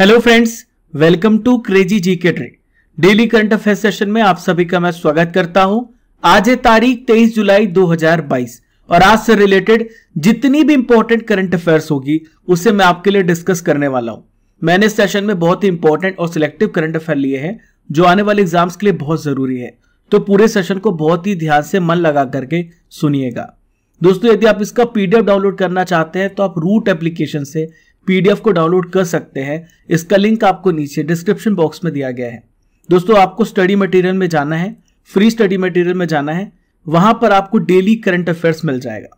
hello friends welcome to crazy GK के ट्रेड daily current affair session में आप सभी का मैं स्वागत करता हूं आज है तारीख 23 जुलाई 2022 और आज से रिलेटेड जितनी भी इंपॉर्टेंट करंट अफेयर्स होगी उसे मैं आपके लिए डिस्कस करने वाला हूं मैंने इस सेशन में बहुत ही इंपॉर्टेंट और सिलेक्टिव करंट अफेयर लिए हैं जो आने वाले एग्जाम्स के लिए बहुत जरूरी है तो पूरे सेशन को बहुत ही ध्यान से मन लगा करके सुनिएगा दोस्तों यदि आप इसका पीडीएफ डाउनलोड करना चाहते हैं तो आप रूट एप्लीकेशन से पीडीएफ को डाउनलोड कर सकते हैं इसका लिंक आपको नीचे डिस्क्रिप्शन बॉक्स में दिया गया है दोस्तों आपको स्टडी मटेरियल में जाना है फ्री स्टडी मटेरियल में जाना है वहां पर आपको डेली करंट अफेयर्स मिल जाएगा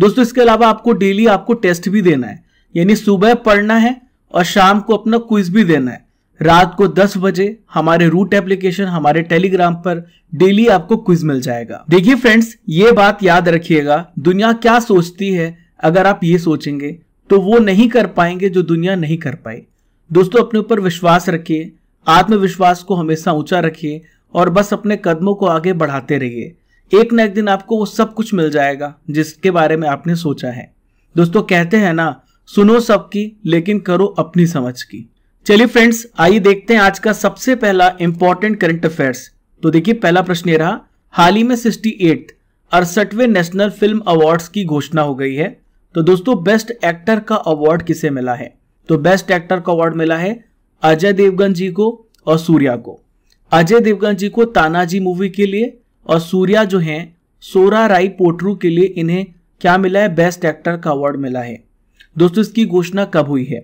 दोस्तों इसके अलावा आपको डेली आपको टेस्ट भी देना है यानी सुबह पढ़ना है और शाम को अपना क्विज भी देना है रात को 10 बजे हमारे रूट एप्लीकेशन हमारे टेलीग्राम पर डेली आपको क्विज मिल जाएगा देखिए फ्रेंड्स ये बात याद रखिएगा दुनिया क्या सोचती है अगर आप ये सोचेंगे तो वो नहीं कर पाएंगे जो दुनिया नहीं कर पाई दोस्तों अपने ऊपर विश्वास रखिए आत्मविश्वास को हमेशा ऊंचा रखिए और बस अपने कदमों को आगे बढ़ाते रहिए एक ना एक दिन आपको वो सब कुछ मिल जाएगा जिसके बारे में आपने सोचा है दोस्तों कहते हैं ना सुनो सबकी लेकिन करो अपनी समझ की चलिए फ्रेंड्स आइए देखते हैं आज का सबसे पहला इंपॉर्टेंट करंट अफेयर्स तो देखिए पहला प्रश्न ये रहा हाल ही में सिक्सटी एट अड़सठवें नेशनल फिल्म अवार्ड्स की घोषणा हो गई है तो दोस्तों बेस्ट एक्टर का अवार्ड किसे मिला है तो बेस्ट एक्टर का अवार्ड मिला है अजय देवगन जी को और सूर्या को अजय देवगन जी को तानाजी मूवी के लिए और सूर्या जो है सोरा राई पोटरू के लिए इन्हें क्या मिला है बेस्ट एक्टर का अवार्ड मिला है दोस्तों इसकी घोषणा कब हुई है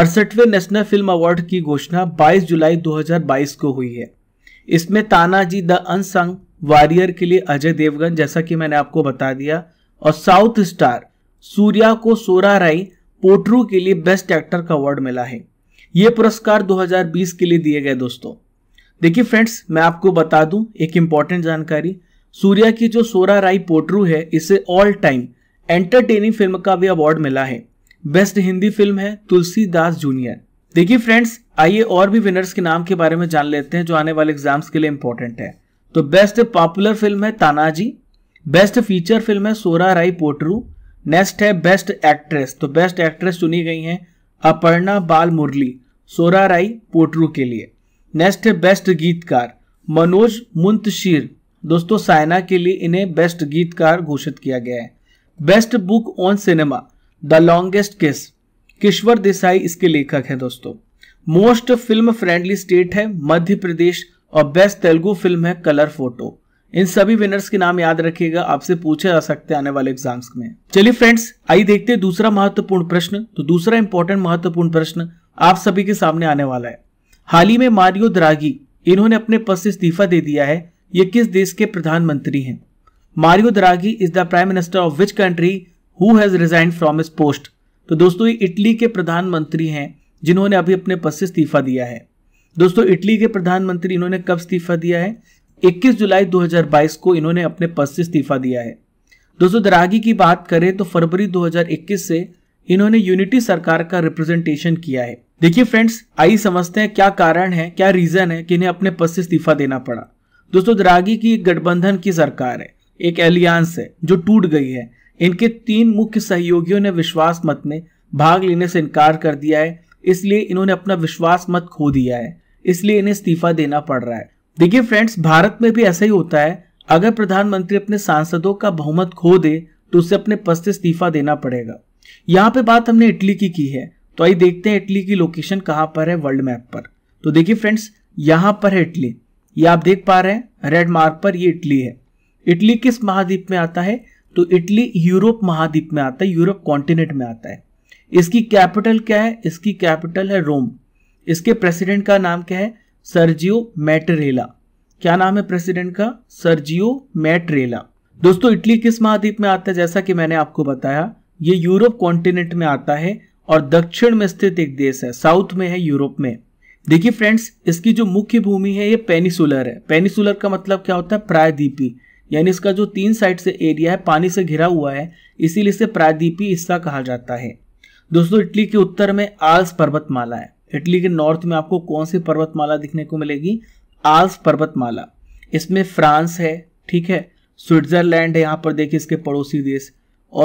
अड़सठवें नेशनल फिल्म अवार्ड की घोषणा 22 जुलाई 2022 को हुई है इसमें तानाजी द अनसंग वॉरियर के लिए अजय देवगन जैसा कि मैंने आपको बता दिया और साउथ स्टार सूर्या को सोरा राय पोटरू के लिए बेस्ट एक्टर का अवार्ड मिला है ये पुरस्कार 2020 के लिए दिए गए दोस्तों देखिए फ्रेंड्स मैं आपको बता दूं एक इंपॉर्टेंट जानकारी सूर्या की जो सोरा राय पोटरू है इसे ऑल टाइम एंटरटेनिंग फिल्म का भी अवार्ड मिला है बेस्ट हिंदी फिल्म है तुलसीदास जूनियर देखिए फ्रेंड्स आइए और भी विनर्स के नाम के बारे में जान लेते हैं जो आने वाले एग्जाम्स के लिए इंपॉर्टेंट है तो बेस्ट पॉपुलर फिल्म है तानाजी बेस्ट फीचर फिल्म है सोरा राय पोटरू नेक्स्ट है बेस्ट एक्ट्रेस तो बेस्ट एक्ट्रेस चुनी गई हैं अपर्णा बाल मुरली सोरा राई पोटरू के लिए नेक्स्ट है बेस्ट गीतकार मनोज मुंतशीर दोस्तों सायना के लिए इन्हें बेस्ट गीतकार घोषित किया गया है best book on cinema the longest kiss Kishwar Desai इसके लेखक हैं दोस्तों मोस्ट फिल्म फ्रेंडली स्टेट है मध्य प्रदेश और बेस्ट तेलुगु फिल्म है कलर फोटो इन सभी विनर्स के नाम याद रखिएगा आपसे पूछे जा सकते आने वाले एग्जाम्स में चलिए फ्रेंड्स आइए देखते हैं दूसरा महत्वपूर्ण प्रश्न तो दूसरा इंपॉर्टेंट महत्वपूर्ण प्रश्न आप सभी के सामने आने वाला है हाल ही में मारियो द्रागी इन्होंने अपने पद से इस्तीफा दे दिया है ये किस देश के प्रधानमंत्री हैं Mario Draghi is the prime minister of which country who has resign from इस पोस्ट तो दोस्तों ये इटली के प्रधानमंत्री हैं जिन्होंने अभी अपने पद से इस्तीफा दिया है दोस्तों इटली के प्रधानमंत्री इन्होंने कब इस्तीफा दिया है 21 जुलाई 2022 को इन्होंने अपने पद से इस्तीफा दिया है दोस्तों दरागी की बात करें तो फरवरी 2021 से इन्होंने यूनिटी सरकार का रिप्रेजेंटेशन किया है देखिए फ्रेंड्स आई समझते हैं क्या कारण है क्या रीजन है कि इन्हें अपने पद से इस्तीफा देना पड़ा दोस्तों दरागी की गठबंधन की सरकार है एक एलियांस है जो टूट गई है इनके तीन मुख्य सहयोगियों ने विश्वास मत में भाग लेने से इनकार कर दिया है इसलिए इन्होंने अपना विश्वास मत खो दिया है इसलिए इन्हें इस्तीफा देना पड़ रहा है देखिए फ्रेंड्स भारत में भी ऐसा ही होता है अगर प्रधानमंत्री अपने सांसदों का बहुमत खो दे तो उसे अपने पद से इस्तीफा देना पड़ेगा यहाँ पे बात हमने इटली की की है तो आइए देखते हैं इटली की लोकेशन कहाँ पर है वर्ल्ड मैप पर तो देखिए फ्रेंड्स यहाँ पर है इटली ये आप देख पा रहे हैं रेड मार्क पर ये इटली है इटली किस महाद्वीप में आता है तो इटली यूरोप महाद्वीप में आता है यूरोप कॉन्टिनेंट में आता है इसकी कैपिटल क्या है इसकी कैपिटल है रोम इसके प्रेसिडेंट का नाम क्या है सर्जियो मैटरेला क्या नाम है प्रेसिडेंट का सर्जियो मैटरेला दोस्तों इटली किस महाद्वीप में आता है जैसा कि मैंने आपको बताया ये यूरोप कॉन्टिनेंट में आता है और दक्षिण में स्थित एक देश है साउथ में है यूरोप में देखिए फ्रेंड्स इसकी जो मुख्य भूमि है ये पेनिसुलर है पेनिसुलर का मतलब क्या होता है प्रायद्वीपी यानी इसका जो तीन साइड से एरिया है पानी से घिरा हुआ है इसीलिए इसे प्रायद्वीपी हिस्सा कहा जाता है दोस्तों इटली के उत्तर में आल्स पर्वतमाला है इटली के नॉर्थ में आपको कौन सी पर्वतमाला दिखने को मिलेगी आल्स पर्वतमाला इसमें फ्रांस है ठीक है स्विट्जरलैंड है यहाँ पर देखिए इसके पड़ोसी देश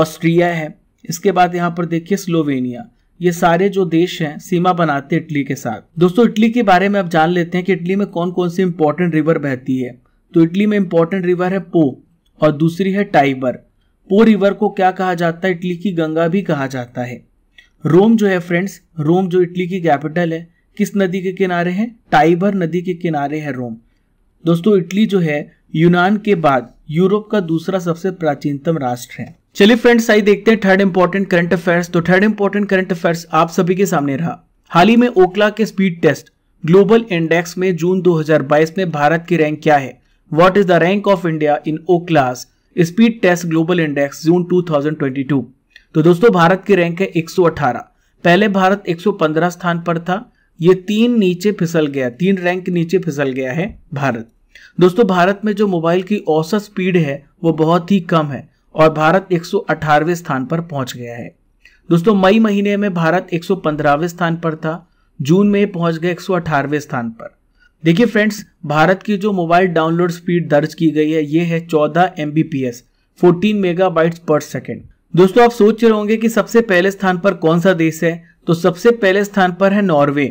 ऑस्ट्रिया है इसके बाद यहाँ पर देखिए स्लोवेनिया ये सारे जो देश हैं सीमा बनाते हैं इटली के साथ दोस्तों इटली के बारे में आप जान लेते हैं कि इटली में कौन कौन सी इंपॉर्टेंट रिवर बहती है तो इटली में इंपॉर्टेंट रिवर है पो और दूसरी है टाइबर पो रिवर को क्या कहा जाता है इटली की गंगा भी कहा जाता है रोम जो है फ्रेंड्स रोम जो इटली की कैपिटल है किस नदी के किनारे है टाइबर नदी के किनारे है रोम दोस्तों इटली जो है यूनान के बाद यूरोप का दूसरा सबसे प्राचीनतम राष्ट्र है चलिए फ्रेंड्स आई देखते हैं थर्ड इंपॉर्टेंट करंट अफेयर्स तो थर्ड इंपॉर्टेंट करंट अफेयर्स आप सभी के सामने रहा हाल ही में ओकला के स्पीड टेस्ट ग्लोबल इंडेक्स में जून 2022 में भारत की रैंक क्या है what is the rank of India in Ookla speed test global index June 2022 तो दोस्तों भारत की रैंक है 118 पहले भारत 115 स्थान पर था ये तीन नीचे फिसल गया तीन रैंक नीचे फिसल गया है भारत दोस्तों भारत में जो मोबाइल की औसत स्पीड है वो बहुत ही कम है और भारत 118वें स्थान पर पहुंच गया है दोस्तों मई महीने में भारत 115वें स्थान पर था जून में पहुंच गया 118वें स्थान पर देखिए फ्रेंड्स भारत की जो मोबाइल डाउनलोड स्पीड दर्ज की गई है ये है 14 M B P S fourteen megabyte per second दोस्तों आप सोच रहे होंगे कि सबसे पहले स्थान पर कौन सा देश है तो सबसे पहले स्थान पर है नॉर्वे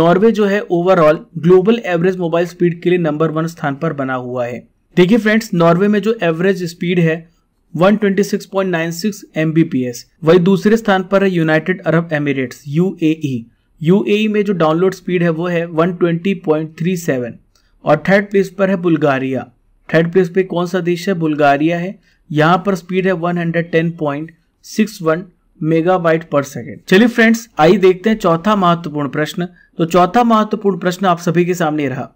नॉर्वे जो है overall global average mobile speed के लिए नंबर वन स्थान पर बना हुआ है देखिए फ्रेंड्स नॉर्वे में जो एवरेज स्पीड है 126.96 Mbps वही दूसरे स्थान पर है United Arab Emirates U A में जो डाउनलोड स्पीड है वो है 120.37 और थर्ड प्लेस पर है बुल्गारिया थर्ड प्लेस पे कौन सा देश है बुल्गारिया है यहाँ पर स्पीड है 110.61 मेगाबाइट पर सेकेंड चलिए फ्रेंड्स आइए देखते हैं चौथा महत्वपूर्ण प्रश्न तो चौथा महत्वपूर्ण प्रश्न आप सभी के सामने रहा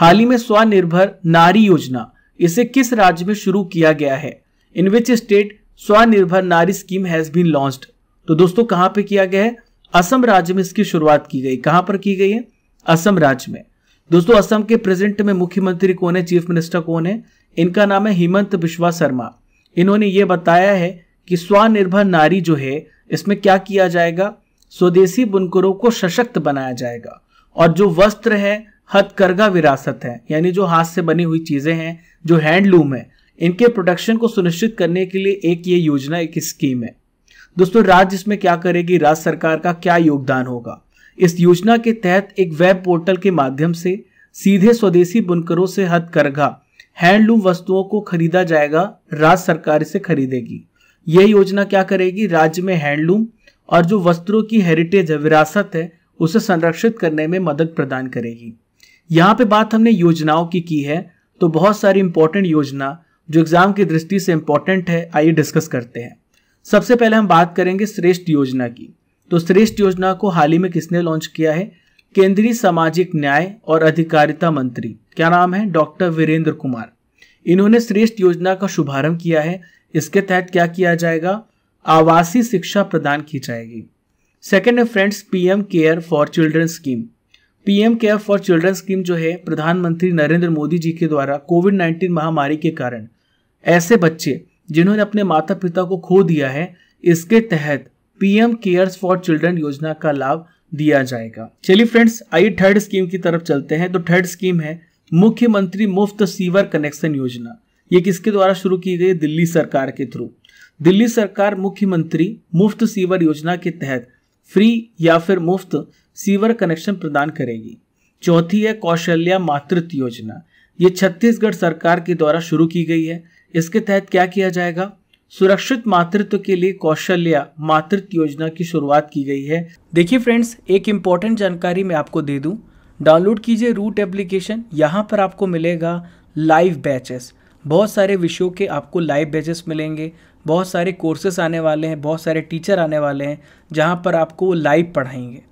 हाल ही में स्वनिर्भर नारी योजना इसे किस राज्य में शुरू किया गया है इन विच स्टेट स्वनिर्भर नारी स्कीम हैज बीन लॉन्च्ड तो दोस्तों कहां पे किया गया है असम राज्य में इसकी शुरुआत की गई कहां पर की गई है असम राज्य में दोस्तों असम के प्रेजेंट में मुख्यमंत्री कौन है चीफ मिनिस्टर कौन है इनका नाम है हेमंत बिश्वा शर्मा इन्होंने ये बताया है कि स्वनिर्भर नारी जो है इसमें क्या किया जाएगा स्वदेशी बुनकरों को सशक्त बनाया जाएगा और जो वस्त्र है हथकरघा विरासत है यानी जो हाथ से बनी हुई चीज़ें हैं जो हैंडलूम है इनके प्रोडक्शन को सुनिश्चित करने के लिए एक ये योजना एक स्कीम है दोस्तों राज्य इसमें क्या करेगी राज्य सरकार का क्या योगदान होगा इस योजना के तहत एक वेब पोर्टल के माध्यम से सीधे स्वदेशी बुनकरों से हथकरघा हैंडलूम वस्तुओं को खरीदा जाएगा राज्य सरकार इसे खरीदेगी यह योजना क्या करेगी राज्य में हैंडलूम और जो वस्त्रों की हेरिटेज है विरासत है उसे संरक्षित करने में मदद प्रदान करेगी यहाँ पे बात हमने योजनाओं की की है तो बहुत सारी इंपॉर्टेंट योजना जो एग्जाम की दृष्टि से इंपॉर्टेंट है आइए डिस्कस करते हैं सबसे पहले हम बात करेंगे श्रेष्ठ योजना की तो श्रेष्ठ योजना को हाल ही में किसने लॉन्च किया है केंद्रीय सामाजिक न्याय और अधिकारिता मंत्री क्या नाम है डॉक्टर वीरेंद्र कुमार इन्होंने श्रेष्ठ योजना का शुभारंभ किया है इसके तहत क्या किया जाएगा आवासीय शिक्षा प्रदान की जाएगी सेकेंड है friends PM care for children scheme PM care for children scheme जो है प्रधानमंत्री नरेंद्र मोदी जी के द्वारा कोविड नाइन्टीन महामारी के कारण ऐसे बच्चे जिन्होंने अपने माता पिता को खो दिया है इसके तहत पीएम केयर्स फॉर चिल्ड्रन योजना का लाभ दिया जाएगा चलिए फ्रेंड्स आइए थर्ड स्कीम की तरफ चलते हैं तो थर्ड स्कीम है मुख्यमंत्री मुफ्त सीवर कनेक्शन योजना ये किसके द्वारा शुरू की गई दिल्ली सरकार के थ्रू दिल्ली सरकार मुख्यमंत्री मुफ्त सीवर योजना के तहत फ्री या फिर मुफ्त सीवर कनेक्शन प्रदान करेगी चौथी है कौशल्या मातृत्व योजना ये छत्तीसगढ़ सरकार के द्वारा शुरू की गई है इसके तहत क्या किया जाएगा सुरक्षित मातृत्व के लिए कौशल्या मातृत्व योजना की शुरुआत की गई है देखिए फ्रेंड्स एक इम्पॉर्टेंट जानकारी मैं आपको दे दूं डाउनलोड कीजिए रूट एप्लीकेशन यहाँ पर आपको मिलेगा लाइव बैचेस बहुत सारे विषयों के आपको लाइव बैचेस मिलेंगे बहुत सारे कोर्सेस आने वाले हैं बहुत सारे टीचर आने वाले हैं जहाँ पर आपको वो लाइव पढ़ाएंगे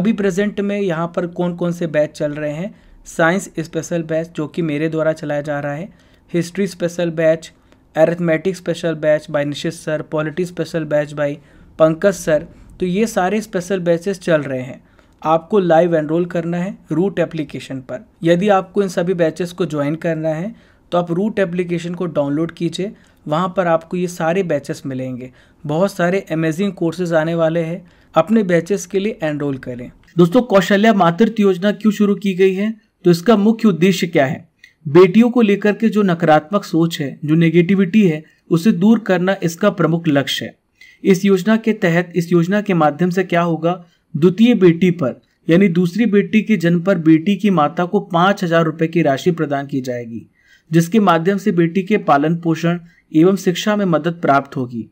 अभी प्रेजेंट में यहाँ पर कौन कौन से बैच चल रहे हैं साइंस स्पेशल बैच जो कि मेरे द्वारा चलाया जा रहा है history special batch arithmetic special batch by Nishit sir polity special batch by Pankaj sir तो ये सारे स्पेशल बैचेस चल रहे हैं आपको लाइव एनरोल करना है रूट एप्लीकेशन पर यदि आपको इन सभी बैचेस को ज्वाइन करना है तो आप रूट एप्लीकेशन को डाउनलोड कीजिए वहाँ पर आपको ये सारे बैचेस मिलेंगे बहुत सारे अमेजिंग कोर्सेज आने वाले हैं अपने बैचेस के लिए एनरोल करें दोस्तों कौशल्या मातृत्व योजना क्यों शुरू की गई है तो इसका मुख्य उद्देश्य क्या है बेटियों को लेकर के जो नकारात्मक सोच है जो नेगेटिविटी है उसे दूर करना इसका प्रमुख लक्ष्य है इस योजना के तहत इस योजना के माध्यम से क्या होगा द्वितीय बेटी पर यानी दूसरी बेटी के जन्म पर बेटी की माता को पांच हजार रुपए की राशि प्रदान की जाएगी जिसके माध्यम से बेटी के पालन पोषण एवं शिक्षा में मदद प्राप्त होगी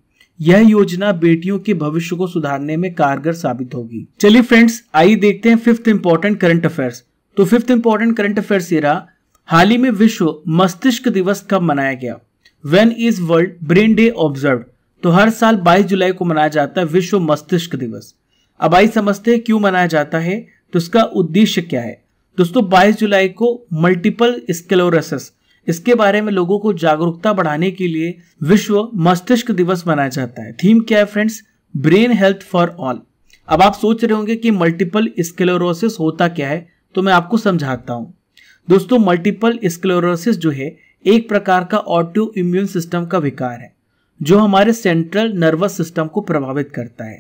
यह योजना बेटियों के भविष्य को सुधारने में कारगर साबित होगी चलिए फ्रेंड्स आइए देखते हैं फिफ्थ इंपॉर्टेंट करंट अफेयर्स तो फिफ्थ इंपॉर्टेंट करंट अफेयर्स ये रहा हाल ही में विश्व मस्तिष्क दिवस कब मनाया गया when is world brain day observe तो हर साल 22 जुलाई को मनाया जाता है विश्व मस्तिष्क दिवस अब आई समझते हैं क्यों मनाया जाता है तो इसका उद्देश्य क्या है दोस्तों 22 जुलाई को मल्टीपल स्केलोरसिस इसके बारे में लोगों को जागरूकता बढ़ाने के लिए विश्व मस्तिष्क दिवस मनाया जाता है थीम क्या है friends brain health for all अब आप सोच रहे होंगे कि मल्टीपल स्केलोरोसिस होता क्या है तो मैं आपको समझाता हूँ दोस्तों मल्टीपल स्क्लेरोसिस जो है एक प्रकार का ऑटो इम्यून सिस्टम का विकार है जो हमारे सेंट्रल नर्वस सिस्टम को प्रभावित करता है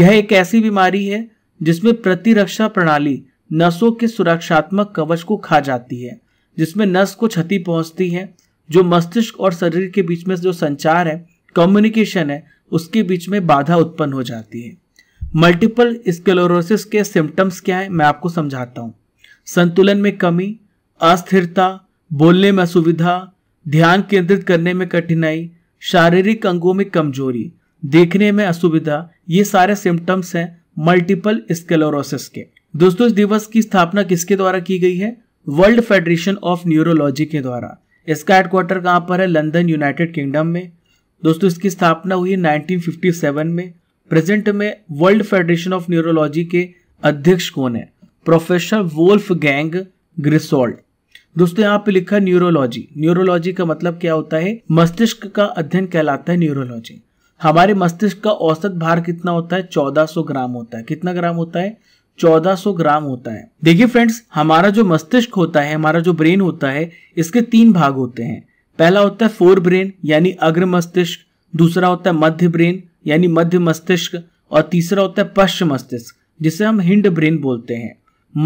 यह एक ऐसी बीमारी है जिसमें प्रतिरक्षा प्रणाली नसों के सुरक्षात्मक कवच को खा जाती है जिसमें नस को क्षति पहुंचती है जो मस्तिष्क और शरीर के बीच में जो संचार है कम्युनिकेशन है उसके बीच में बाधा उत्पन्न हो जाती है मल्टीपल स्केलोरोसिस के सिम्टम्स क्या है मैं आपको समझाता हूँ संतुलन में कमी अस्थिरता बोलने में असुविधा ध्यान केंद्रित करने में कठिनाई शारीरिक अंगों में कमजोरी देखने में असुविधा ये सारे सिम्टम्स हैं मल्टीपल स्केलोरोसिस के दोस्तों इस दिवस की स्थापना किसके द्वारा की गई है वर्ल्ड फेडरेशन ऑफ न्यूरोलॉजी के द्वारा इसका हेडक्वार्टर कहाँ पर है लंदन यूनाइटेड किंगडम में दोस्तों इसकी स्थापना हुई 1957 में प्रेजेंट में वर्ल्ड फेडरेशन ऑफ न्यूरोलॉजी के अध्यक्ष कौन है प्रोफेसर वोल्फ गैंग ग्रिसोल्ट दोस्तों यहाँ पे लिखा है न्यूरोलॉजी न्यूरोलॉजी का मतलब क्या होता है मस्तिष्क का अध्ययन कहलाता है न्यूरोलॉजी हमारे मस्तिष्क का औसत भार कितना होता है 1400 ग्राम होता है कितना ग्राम होता है 1400 ग्राम होता है देखिए फ्रेंड्स हमारा जो मस्तिष्क होता है हमारा जो ब्रेन होता है इसके तीन भाग होते हैं पहला होता है फोर ब्रेन यानी अग्र मस्तिष्क दूसरा होता है मध्य ब्रेन यानी मध्य मस्तिष्क और तीसरा होता है पश्चिम मस्तिष्क जिसे हम हिंड ब्रेन बोलते हैं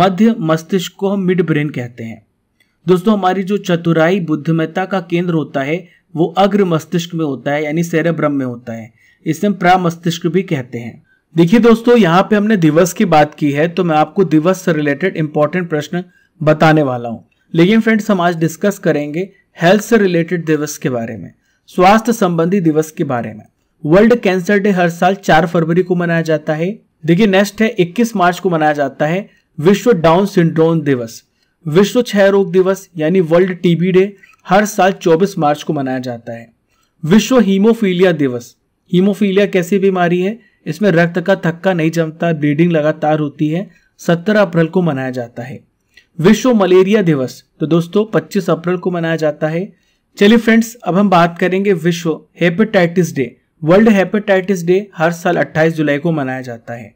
मध्य मस्तिष्क को हम मिड ब्रेन कहते हैं दोस्तों हमारी जो चतुराई बुद्धिमत्ता का केंद्र होता है वो अग्र मस्तिष्क में होता है यानी सेरेब्रम में होता है इसे हम प्रामस्तिष्क भी कहते हैं देखिए दोस्तों यहाँ पे हमने दिवस की बात की है तो मैं आपको दिवस से रिलेटेड इंपॉर्टेंट प्रश्न बताने वाला हूँ लेकिन फ्रेंड्स हम आज डिस्कस करेंगे हेल्थ से रिलेटेड दिवस के बारे में स्वास्थ्य संबंधी दिवस के बारे में वर्ल्ड कैंसर डे हर साल चार फरवरी को मनाया जाता है देखिए नेक्स्ट है 21 मार्च को मनाया जाता है विश्व डाउन सिंड्रोम दिवस विश्व क्षय रोग दिवस यानी वर्ल्ड टीबी डे हर साल 24 मार्च को मनाया जाता है विश्व हीमोफीलिया दिवस हीमोफीलिया कैसी बीमारी है इसमें रक्त का थक्का नहीं जमता ब्लीडिंग लगातार होती है 17 अप्रैल को मनाया जाता है विश्व मलेरिया दिवस तो दोस्तों 25 अप्रैल को मनाया जाता है चलिए फ्रेंड्स अब हम बात करेंगे विश्व hepatitis day world hepatitis day हर साल 28 जुलाई को मनाया जाता है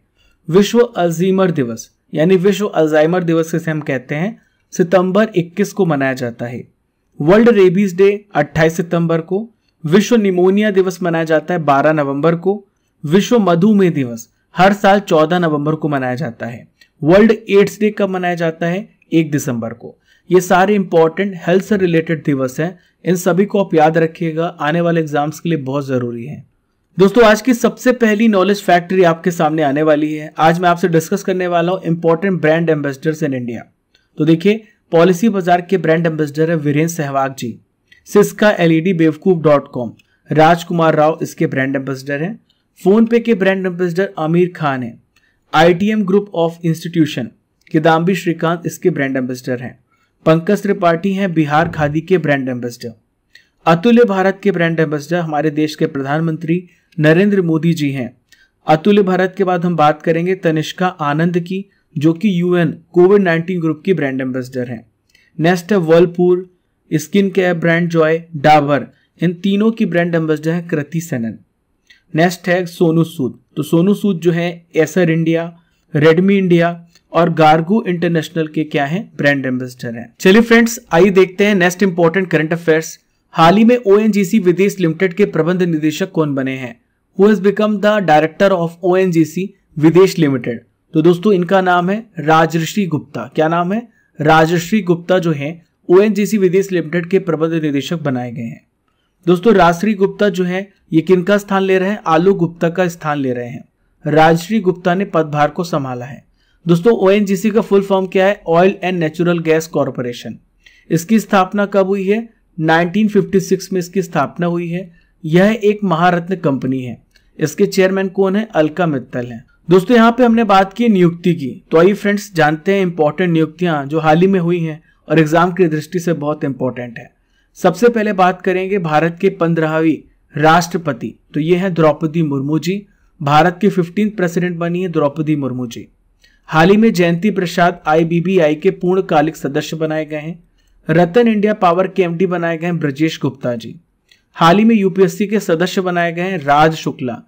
विश्व अल्जीमर दिवस यानी विश्व अल्जाइमर दिवस जिसे हम कहते हैं सितंबर 21 को मनाया जाता है वर्ल्ड रेबीज डे 28 सितंबर को विश्व निमोनिया दिवस मनाया जाता है 12 नवंबर को विश्व मधुमेह दिवस हर साल 14 नवंबर को मनाया जाता है वर्ल्ड एड्स डे कब मनाया जाता है 1 दिसंबर को ये सारे इंपॉर्टेंट हेल्थ से रिलेटेड दिवस हैं इन सभी को आप याद रखिएगा आने वाले एग्जाम्स के लिए बहुत ज़रूरी है दोस्तों आज की सबसे पहली नॉलेज फैक्ट्री आपके सामने आने वाली है आज मैं आपसे डिस्कस करने वाला हूँ important brand ambassadors in India तो देखिए पॉलिसी बाजार के ब्रांड एम्बेसडर है Virender Sehwag ji Syska LED e Bewakoof dot com Rajkummar Rao इसके ब्रांड एम्बेसडर हैं फोन पे के ब्रांड एम्बेसडर आमिर खान हैं ITM group of institution Kidambi Srikanth इसके ब्रांड एम्बेसडर हैं पंकज त्रिपाठी हैं बिहार खादी के ब्रांड एम्बेसडर अतुल्य भारत के ब्रांड एम्बेसडर हमारे देश के प्रधानमंत्री नरेंद्र मोदी जी हैं अतुल्य भारत के बाद हम बात करेंगे तनिष्का आनंद की जो कि यूएन कोविड 19 ग्रुप की ब्रांड एम्बेसडर हैं नेक्स्ट है Whirlpool skin care brand Joy Dabur इन तीनों की ब्रांड एम्बेसडर है कृति सेनन नेक्स्ट है सोनू सूद तो सोनू सूद जो है एसर इंडिया रेडमी इंडिया और गार्गो इंटरनेशनल के क्या है ब्रांड एम्बेसडर हैं चलिए फ्रेंड्स आइए देखते हैं नेक्स्ट इंपॉर्टेंट करंट अफेयर्स हाल ही में ओ विदेश लिमिटेड के प्रबंध निदेशक कौन बने हैं who has become the director of O Videsh limited तो दोस्तों इनका नाम है राजश्री गुप्ता क्या नाम है राजश्री गुप्ता जो है ओ विदेश लिमिटेड के प्रबंध निदेशक बनाए गए हैं दोस्तों राजश्री गुप्ता जो है ये किनका स्थान ले रहे हैं आलू गुप्ता का स्थान ले रहे हैं राजश्री गुप्ता ने पदभार को संभाला है दोस्तों ओ का फुल फॉर्म क्या है oil and natural gas corporation इसकी स्थापना कब हुई है 1956 में इसकी स्थापना हुई है यह एक महारत्न कंपनी है इसके चेयरमैन कौन है अलका मित्तल है दोस्तों यहाँ पे हमने बात की नियुक्ति की तो आइए फ्रेंड्स जानते हैं इंपॉर्टेंट नियुक्तियां जो हाल ही में हुई हैं और एग्जाम की दृष्टि से बहुत इंपॉर्टेंट है सबसे पहले बात करेंगे भारत के पंद्रहवीं राष्ट्रपति तो ये है द्रौपदी मुर्मू जी भारत के फिफ्टीन प्रेसिडेंट बनी है द्रौपदी मुर्मू जी हाल ही में जयंती प्रसाद आईबीबीआई के पूर्णकालिक सदस्य बनाए गए हैं रतन इंडिया पावर के एमडी बनाए गए हैं ब्रजेश गुप्ता जी हाल ही में यूपीएससी के सदस्य बनाए गए हैं राज शुक्ला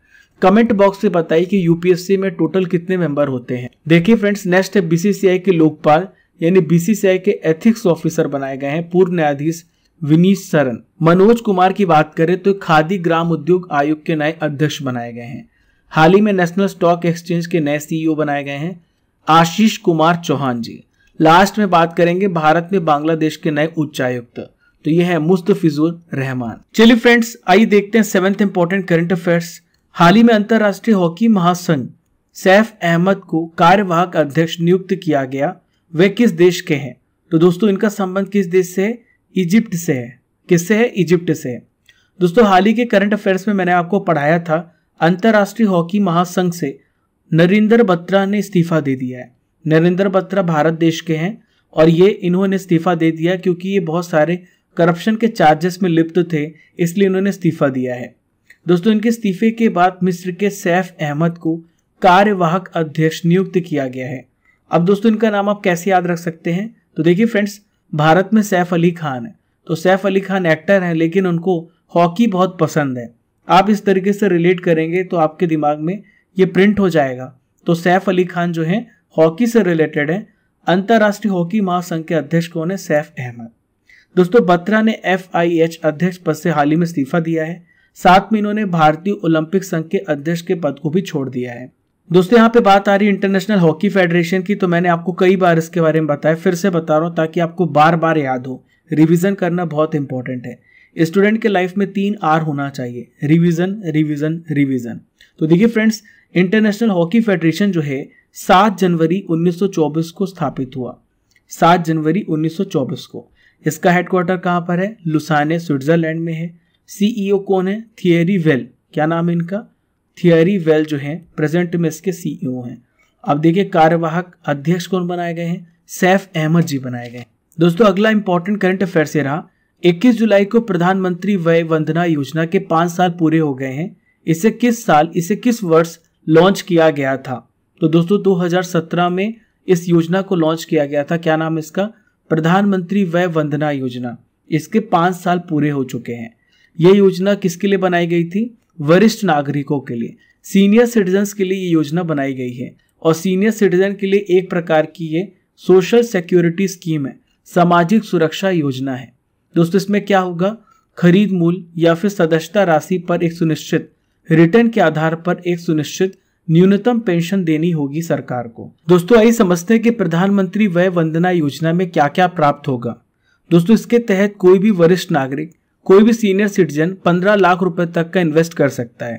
कमेंट बॉक्स में बताइए कि यूपीएससी में टोटल कितने मेंबर होते हैं देखिए फ्रेंड्स नेक्स्ट है बीसीसीआई के लोकपाल यानी बीसीसीआई के एथिक्स ऑफिसर बनाए गए हैं पूर्व न्यायाधीश विनीत सरन मनोज कुमार की बात करें तो खादी ग्राम उद्योग आयोग के नए अध्यक्ष बनाए गए हैं हाल ही में नेशनल स्टॉक एक्सचेंज के नए सीईओ e बनाए गए हैं आशीष कुमार चौहान जी लास्ट में बात करेंगे भारत में बांग्लादेश के नए उच्चायुक्त तो ये है मुस्तफिजुर रहमान चलिए फ्रेंड्स आइए देखते हैं सेवेंथ इंपॉर्टेंट करंट अफेयर्स हाल ही में अंतर्राष्ट्रीय हॉकी महासंघ सैफ अहमद को कार्यवाहक अध्यक्ष नियुक्त किया गया वे किस देश के हैं तो दोस्तों इनका संबंध किस देश से है इजिप्ट से है किससे है इजिप्ट से है दोस्तों हाल ही के करंट अफेयर्स में मैंने आपको पढ़ाया था अंतर्राष्ट्रीय हॉकी महासंघ से नरेंद्र बत्रा ने इस्तीफा दे दिया है नरेंद्र बत्रा भारत देश के हैं और ये इन्होंने इस्तीफा दे दिया क्योंकि ये बहुत सारे करप्शन के चार्जेस में लिप्त थे इसलिए इन्होंने इस्तीफा दिया है दोस्तों इनके इस्तीफे के बाद मिस्र के सैफ अहमद को कार्यवाहक अध्यक्ष नियुक्त किया गया है अब दोस्तों इनका नाम आप कैसे याद रख सकते हैं तो देखिए फ्रेंड्स भारत में सैफ अली खान है तो सैफ अली खान एक्टर हैं लेकिन उनको हॉकी बहुत पसंद है आप इस तरीके से रिलेट करेंगे तो आपके दिमाग में ये प्रिंट हो जाएगा तो सैफ अली खान जो है हॉकी से रिलेटेड है अंतर्राष्ट्रीय हॉकी महासंघ के अध्यक्ष कौन है सैफ अहमद दोस्तों बत्रा ने एफ अध्यक्ष पद से हाल ही में इस्तीफा दिया है साथ में इन्होंने भारतीय ओलंपिक संघ के अध्यक्ष के पद को भी छोड़ दिया है दोस्तों यहाँ पे बात आ रही है इंटरनेशनल हॉकी फेडरेशन की तो मैंने आपको कई बार इसके बारे में बताया फिर से बता रहा हूँ ताकि आपको बार बार याद हो रिविजन करना बहुत इंपॉर्टेंट है स्टूडेंट के लाइफ में तीन आर होना चाहिए रिविजन रिविजन रिविजन तो देखिए फ्रेंड्स इंटरनेशनल हॉकी फेडरेशन जो है सात जनवरी 1924 को स्थापित हुआ सात जनवरी 1924 को इसका हेडक्वार्टर कहाँ पर है लुसाने स्विट्जरलैंड में है सीईओ e कौन है थियरी वेल क्या नाम है इनका थियरी वेल जो है प्रेजेंट में इसके सीईओ e हैं अब देखिए कार्यवाहक अध्यक्ष कौन बनाए गए हैं सैफ अहमद जी बनाए गए दोस्तों अगला इंपॉर्टेंट करंट अफेयर से रहा 21 जुलाई को प्रधानमंत्री वय वंदना योजना के पांच साल पूरे हो गए हैं इसे किस साल इसे किस वर्ष लॉन्च किया गया था तो दोस्तों 2017 में इस योजना को लॉन्च किया गया था क्या नाम इसका प्रधानमंत्री वय वंदना योजना इसके पांच साल पूरे हो चुके हैं ये योजना किसके लिए बनाई गई थी वरिष्ठ नागरिकों के लिए सीनियर सिटीजन्स के लिए ये योजना बनाई गई है और सीनियर सिटीजन के लिए एक प्रकार की ये सोशल सिक्योरिटी स्कीम है सामाजिक सुरक्षा योजना है दोस्तों इसमें क्या होगा खरीद मूल या फिर सदस्यता राशि पर एक सुनिश्चित रिटर्न के आधार पर एक सुनिश्चित न्यूनतम पेंशन देनी होगी सरकार को दोस्तों आई समझते हैं कि प्रधानमंत्री वय वंदना योजना में क्या क्या प्राप्त होगा दोस्तों इसके तहत कोई भी वरिष्ठ नागरिक कोई भी सीनियर सिटीजन 15 लाख रुपए तक का इन्वेस्ट कर सकता है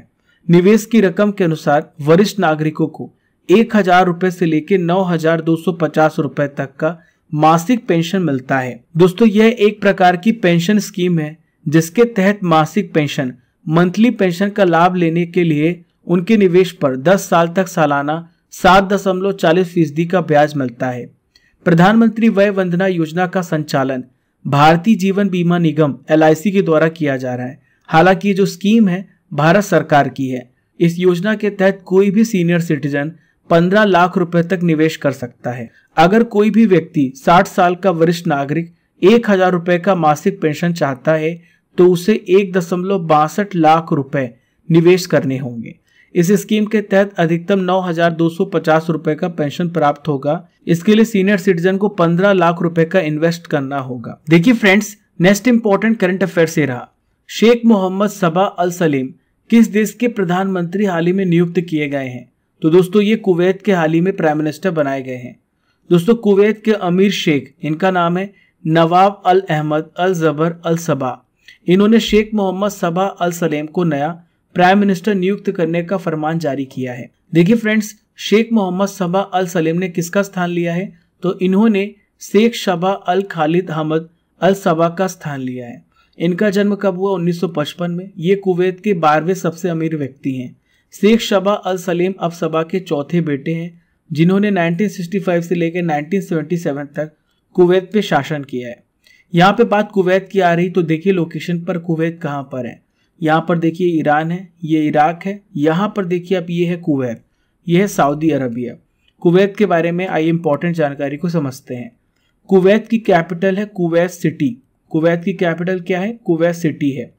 निवेश की रकम के अनुसार वरिष्ठ नागरिकों को एक हजार रुपए से लेकर नौ हजार दो सौ पचास रुपए तक का मासिक पेंशन मिलता है दोस्तों यह एक प्रकार की पेंशन स्कीम है जिसके तहत मासिक पेंशन मंथली पेंशन का लाभ लेने के लिए उनके निवेश पर 10 साल तक सालाना सात दशमलव चालीस फीसदी का ब्याज मिलता है प्रधानमंत्री वय वंदना योजना का संचालन भारतीय जीवन बीमा निगम एल के द्वारा किया जा रहा है हालांकि ये जो स्कीम है भारत सरकार की है इस योजना के तहत कोई भी सीनियर सिटीजन 15 लाख रुपए तक निवेश कर सकता है अगर कोई भी व्यक्ति 60 साल का वरिष्ठ नागरिक एक हजार रुपए का मासिक पेंशन चाहता है तो उसे एक दशमलव बासठ लाख रुपए निवेश करने होंगे इस स्कीम के तहत अधिकतम नौ हजार दो सौ पचास रूपए का पेंशन प्राप्त होगा इसके लिए सीनियर सिटीजन को पंद्रह लाख रूपए का इन्वेस्ट करना होगा देखिए friends next important current affair से रहा Sheikh Mohammad Sabah Al Salim किस देश के प्रधानमंत्री हाल ही में नियुक्त किए गए हैं तो दोस्तों ये कुवैत के हाल ही में प्राइम मिनिस्टर बनाए गए हैं दोस्तों कुवैत के अमीर शेख इनका नाम है नवाब अल अहमद अल जबर अल सबा इन्होंने Sheikh Mohammad Sabah Al Salim को नया प्राइम मिनिस्टर नियुक्त करने का फरमान जारी किया है देखिए friends Sheikh Mohammad Sabah Al Salem ने किसका स्थान लिया है तो इन्होंने शेख शबा अल खालिद अहमद अल सबा का स्थान लिया है इनका जन्म कब हुआ 1955 में ये कुवैत के बारहवें सबसे अमीर व्यक्ति हैं शेख शबा अल सलीम अब सबा के चौथे बेटे हैं जिन्होंने 1965 से लेकर 1977 तक कुवैत पे शासन किया है यहाँ पे बात कुवैत की आ रही तो देखिए लोकेशन पर कुवैत कहाँ पर है यहाँ पर देखिए ईरान है ये इराक है यहाँ पर देखिए आप ये है कुवैत यह है सऊदी अरबिया कुवैत के बारे में आई इम्पोर्टेंट जानकारी को समझते हैं कुवैत की कैपिटल है कुवैत सिटी कुवैत की कैपिटल क्या है कुवैत सिटी है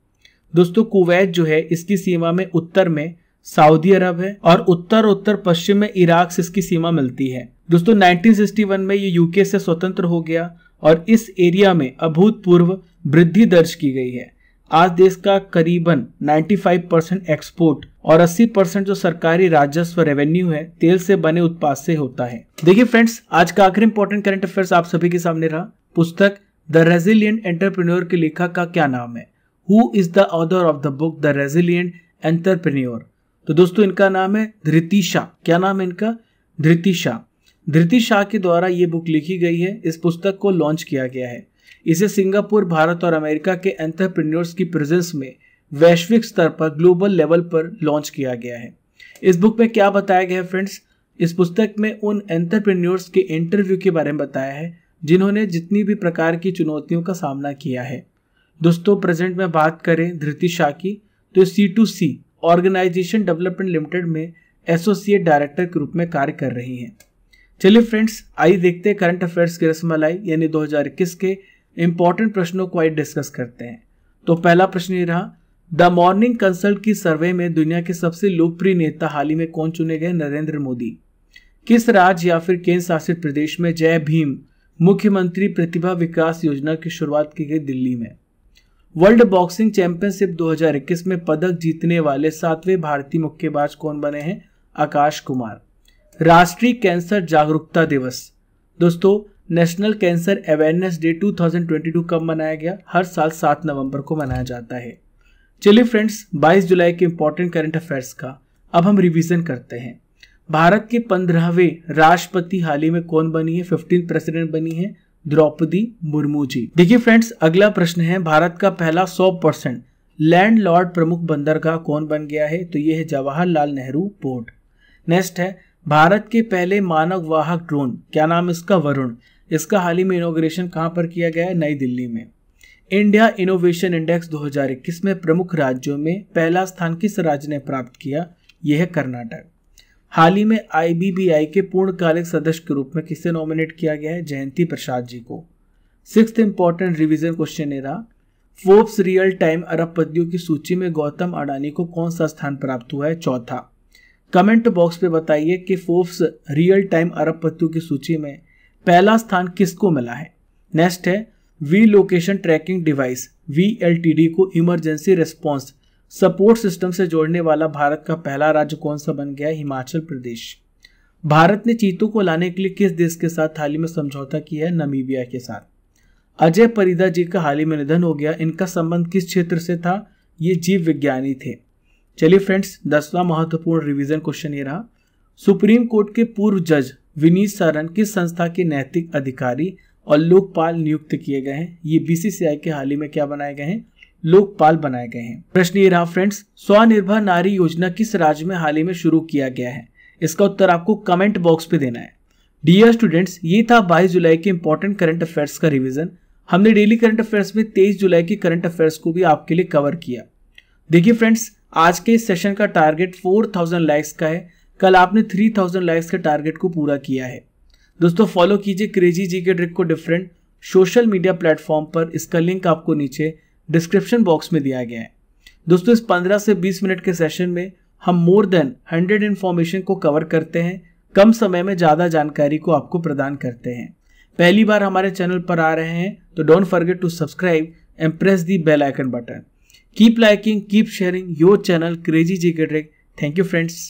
दोस्तों कुवैत जो है इसकी सीमा में उत्तर में सऊदी अरब है और उत्तर उत्तर पश्चिम में इराक से इसकी सीमा मिलती है दोस्तों 1961 में ये यूके से स्वतंत्र हो गया और इस एरिया में अभूतपूर्व वृद्धि दर्ज की गई है आज देश का करीबन 95 परसेंट एक्सपोर्ट और 80 परसेंट जो सरकारी राजस्व रेवेन्यू है तेल से बने उत्पाद से होता है देखिए फ्रेंड्स आज का आखिरी इंपोर्टेंट करंट अफेयर्स आप सभी के सामने रहा पुस्तक द रेजिलियंट एंटरप्रेन्योर के लेखक का क्या नाम है who is the author of the book the resilient entrepreneur तो दोस्तों इनका नाम है धृति शाह क्या नाम है इनका धृति शाह धृति शाह के द्वारा ये बुक लिखी गई है इस पुस्तक को लॉन्च किया गया है इसे सिंगापुर भारत और अमेरिका के एंटरप्रेन्योर्स की प्रेजेंस में वैश्विक स्तर पर ग्लोबल लेवल पर लॉन्च किया गया है इस बुक में क्या बताया गया है फ्रेंड्स इस पुस्तक में उन एंटरप्रेन्योर्स के इंटरव्यू के बारे में बताया है जिन्होंने जितनी भी प्रकार की चुनौतियों का सामना किया है दोस्तों प्रेजेंट में बात करें धृति शाह की तो C two C organisation development limited में एसोसिएट डायरेक्टर के रूप में कार्य कर रही हैं चलिए फ्रेंड्स आइए देखते हैं करंट अफेयर्स की रसमलाई यानी 2021 के इंपॉर्टेंट प्रश्नों को आज डिस्कस करते हैं तो पहला प्रश्न ये रहा द मॉर्निंग कंसल्ट की सर्वे में दुनिया के सबसे लोकप्रिय नेता हाल ही में कौन चुने गए नरेंद्र मोदी किस राज्य या फिर केंद्र शासित प्रदेश में जय भीम मुख्यमंत्री प्रतिभा विकास योजना की शुरुआत की गई दिल्ली में वर्ल्ड बॉक्सिंग चैंपियनशिप 2021 में पदक जीतने वाले सातवें भारतीय मुक्केबाज कौन बने हैं आकाश कुमार राष्ट्रीय कैंसर जागरूकता दिवस दोस्तों नेशनल कैंसर अवेयरनेस डे 2022 कब मनाया गया हर साल 7 नवंबर को मनाया जाता है चलिए फ्रेंड्स 22 जुलाई के इम्पोर्टेंट करंट अफेयर्स का अब हम रिवीजन करते हैं भारत के पंद्रहवें राष्ट्रपति हाल ही में कौन बनी है फिफ्टीन प्रेसिडेंट बनी है द्रौपदी मुर्मू जी देखिए फ्रेंड्स अगला प्रश्न है भारत का पहला 100 परसेंट लैंड लॉर्ड प्रमुख बंदरगाह कौन बन गया है तो ये है जवाहरलाल नेहरू पोर्ट नेक्स्ट है भारत के पहले मानव वाहक ड्रोन क्या नाम इसका वरुण इसका हाल ही में इनोग्रेशन कहाँ पर किया गया है नई दिल्ली में इंडिया इनोवेशन इंडेक्स 2021 में प्रमुख राज्यों में पहला स्थान किस राज्य ने प्राप्त किया यह है कर्नाटक हाल ही में आईबीबीआई के पूर्णकालिक सदस्य के रूप में किसे नॉमिनेट किया गया है जयंती प्रसाद जी को सिक्स इंपॉर्टेंट रिविजन क्वेश्चन रहा फोर्ब्स रियल टाइम अरबपतियों की सूची में गौतम अडानी को कौन सा स्थान प्राप्त हुआ है चौथा कमेंट बॉक्स पे बताइए कि फोर्ब्स रियल टाइम अरबपतियों की सूची में पहला स्थान किसको मिला है नेक्स्ट है V location tracking device V को इमरजेंसी रिस्पॉन्स सपोर्ट सिस्टम से जोड़ने वाला भारत का पहला राज्य कौन सा बन गया हिमाचल प्रदेश भारत ने चीतों को लाने के लिए किस देश के साथ हाल ही में समझौता किया है नमीबिया के साथ अजय परिदा जी का हाल ही में निधन हो गया इनका संबंध किस क्षेत्र से था ये जीव विज्ञानी थे चलिए फ्रेंड्स दसवां महत्वपूर्ण रिवीजन क्वेश्चन ये रहा सुप्रीम कोर्ट के पूर्व जज विनीत सरन किस संस्था के नैतिक अधिकारी और लोकपाल नियुक्त किए गए हैं ये बीसीसीआई के हाल ही में क्या बनाए गए हैं लोकपाल बनाए गए हैं प्रश्न ये रहा फ्रेंड्स स्वनिर्भर नारी योजना किस राज्य में हाल ही में शुरू किया गया है इसका उत्तर आपको कमेंट बॉक्स पे देना है डियर स्टूडेंट्स ये था 22 जुलाई के इंपॉर्टेंट करंट अफेयर्स का रिविजन हमने डेली करंट अफेयर्स में 23 जुलाई के करंट अफेयर्स को भी आपके लिए कवर किया देखिए फ्रेंड्स आज के सेशन का टारगेट 4000 लाइक्स का है कल आपने 3000 लाइक्स के टारगेट को पूरा किया है दोस्तों फॉलो कीजिए क्रेजी जी के ट्रिक को डिफरेंट सोशल मीडिया प्लेटफॉर्म पर इसका लिंक आपको नीचे डिस्क्रिप्शन बॉक्स में दिया गया है दोस्तों इस 15 से 20 मिनट के सेशन में हम मोर देन 100 इन्फॉर्मेशन को कवर करते हैं कम समय में ज़्यादा जानकारी को आपको प्रदान करते हैं पहली बार हमारे चैनल पर आ रहे हैं तो don't forget to subscribe and press the bell icon button keep liking keep sharing your channel crazy G K trick thank you friends